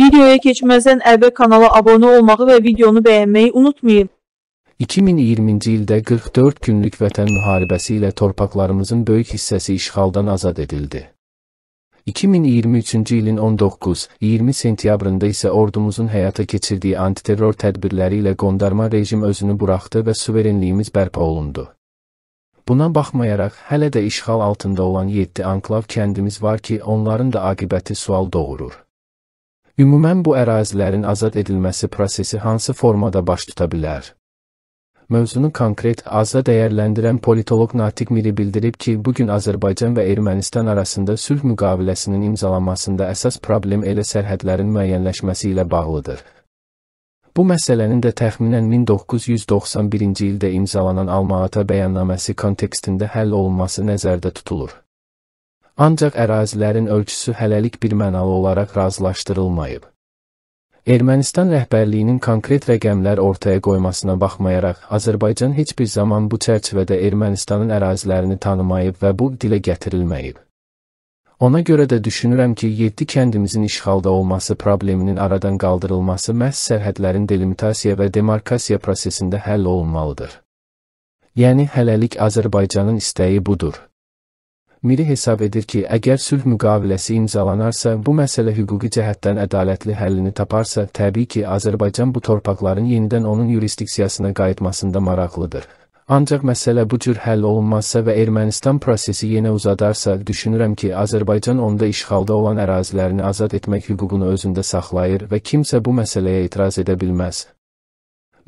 Videoya keçməzdən əvvəl kanala abunə olmağı və videonu bəyənməyi unutmayın. 2020-ci ildə 44 günlük vətən müharibəsi ilə torpaqlarımızın böyük hissəsi işğaldan azad edildi. 2023-cü ilin 19-20 sentyabrında isə ordumuzun həyata keçirdiyi antiterror tədbirləri ilə qondarma rejim özünü buraxdı və suverenliyimiz bərpa olundu. Buna baxmayaraq hələ də işğal altında olan 7 anklav kəndimiz var ki, onların da aqibəti sual doğurur. Ümumən bu ərazilərin azad edilməsi prosesi hansı formada baş tuta bilər? Mövzunu konkret azad dəyərləndirən politoloq Natiq Miri bildirib ki, bu gün Azərbaycan və Ermənistan arasında sülh müqaviləsinin imzalanmasında əsas problem elə sərhədlərin müəyyənləşməsi ilə bağlıdır. Bu məsələnin də təxminən 1991-ci ildə imzalanan Alma-Ata bəyannaməsi kontekstində həll olunması nəzərdə tutulur. Ancaq ərazilərin ölçüsü hələlik birmənalı olaraq razılaşdırılmayıb. Ermənistan rəhbərliyinin konkret rəqəmlər ortaya qoymasına baxmayaraq, Azərbaycan heç bir zaman bu çərçivədə Ermənistanın ərazilərini tanımayıb və bu dilə gətirilməyib. Ona görə də düşünürəm ki, 7 kəndimizin işğalda olması probleminin aradan qaldırılması məhz sərhədlərin delimitasiya və demarkasiya prosesində həll olunmalıdır. Yəni hələlik Azərbaycanın istəyi budur. Miri hesab edir ki, əgər sülh müqaviləsi imzalanarsa, bu məsələ hüquqi cəhətdən ədalətli həllini taparsa, təbii ki, Azərbaycan bu torpaqların yenidən onun yurisdiksiyasına qayıtmasında maraqlıdır. Ancaq məsələ bu cür həll olunmazsa və Ermənistan prosesi yenə uzadarsa, düşünürəm ki, Azərbaycan onda işğalda olan ərazilərini azad etmək hüququnu özündə saxlayır və kimsə bu məsələyə etiraz edə bilməz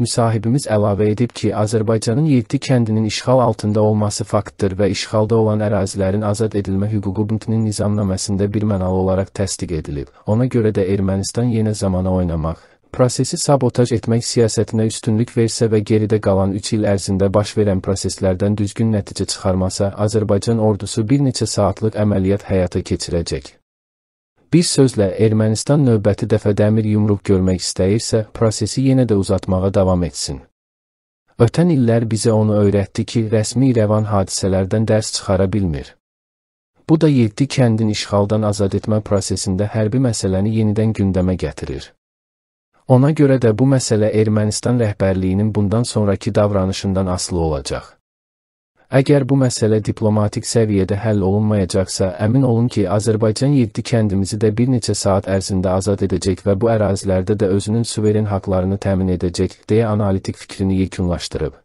müsahibimiz əlavə edib ki, Azərbaycanın 7 kəndinin işğal altında olması faktdır və işğalda olan ərazilərin azad edilmə hüququ BMT-nin nizamnaməsində birmənalı olaraq təsdiq edilib. Ona görə də Ermənistan yenə zamana oynamaq, prosesi sabotaj etmək siyasətinə üstünlük versə və geridə qalan 3 il ərzində baş verən proseslərdən düzgün nəticə çıxarmasa, Azərbaycan ordusu bir neçə saatlıq əməliyyat həyata keçirəcək. Biz sözlə Ermənistan növbəti dəfə dəmir yumruq görmək istəyirsə, prosesi yenə də uzatmağa davam etsin. Ötən illər bizə onu öyrətdi ki, rəsmi rəvan hadisələrdən dərs çıxara bilmir. Bu da yeddi kəndin işğaldan azad etmə prosesində hərbi məsələni yenidən gündəmə gətirir. Ona görə də bu məsələ Ermənistan rəhbərliyinin bundan sonrakı davranışından asılı olacaq. Əgər bu məsələ diplomatik səviyyədə həll olunmayacaqsa, əmin olun ki, Azərbaycan 7 kəndimizi də bir neçə saat ərzində azad edəcək və bu ərazilərdə də özünün suveren haqlarını təmin edəcək, deyə analitik fikrini yekunlaşdırıb.